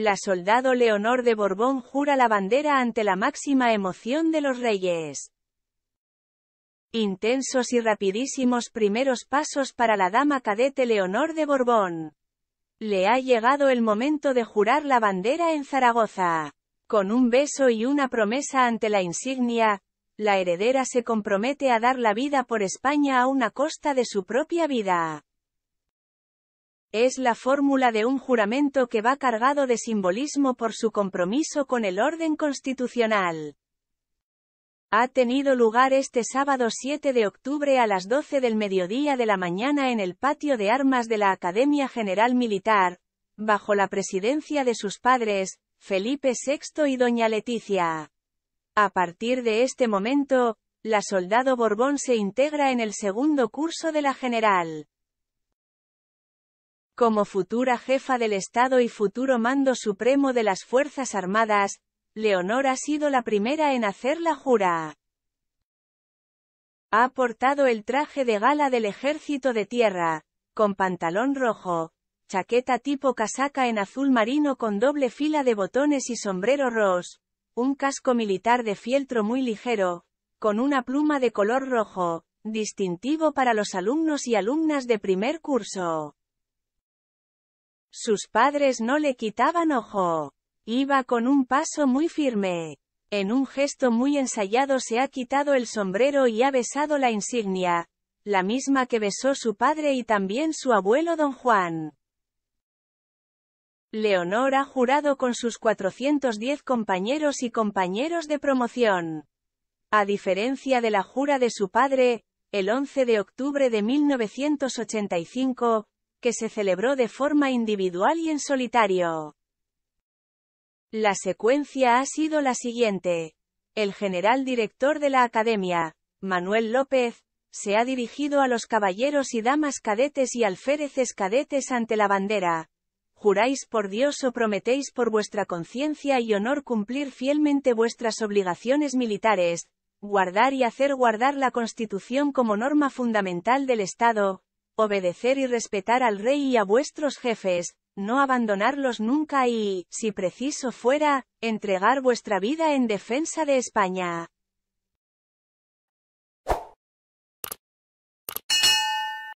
La soldado Leonor de Borbón jura la bandera ante la máxima emoción de los reyes. Intensos y rapidísimos primeros pasos para la dama cadete Leonor de Borbón. Le ha llegado el momento de jurar la bandera en Zaragoza. Con un beso y una promesa ante la insignia, la heredera se compromete a dar la vida por España a una costa de su propia vida. Es la fórmula de un juramento que va cargado de simbolismo por su compromiso con el orden constitucional. Ha tenido lugar este sábado 7 de octubre a las 12 del mediodía de la mañana en el patio de armas de la Academia General Militar, bajo la presidencia de sus padres, Felipe VI y Doña Leticia. A partir de este momento, la soldado Borbón se integra en el segundo curso de la General. Como futura jefa del Estado y futuro mando supremo de las Fuerzas Armadas, Leonor ha sido la primera en hacer la jura. Ha portado el traje de gala del Ejército de Tierra, con pantalón rojo, chaqueta tipo casaca en azul marino con doble fila de botones y sombrero ros, un casco militar de fieltro muy ligero, con una pluma de color rojo, distintivo para los alumnos y alumnas de primer curso. Sus padres no le quitaban ojo. Iba con un paso muy firme. En un gesto muy ensayado se ha quitado el sombrero y ha besado la insignia, la misma que besó su padre y también su abuelo don Juan. Leonor ha jurado con sus 410 compañeros y compañeros de promoción. A diferencia de la jura de su padre, el 11 de octubre de 1985, que se celebró de forma individual y en solitario. La secuencia ha sido la siguiente. El general director de la Academia, Manuel López, se ha dirigido a los caballeros y damas cadetes y alféreces cadetes ante la bandera. Juráis por Dios o prometéis por vuestra conciencia y honor cumplir fielmente vuestras obligaciones militares, guardar y hacer guardar la Constitución como norma fundamental del Estado, obedecer y respetar al rey y a vuestros jefes, no abandonarlos nunca y, si preciso fuera, entregar vuestra vida en defensa de España.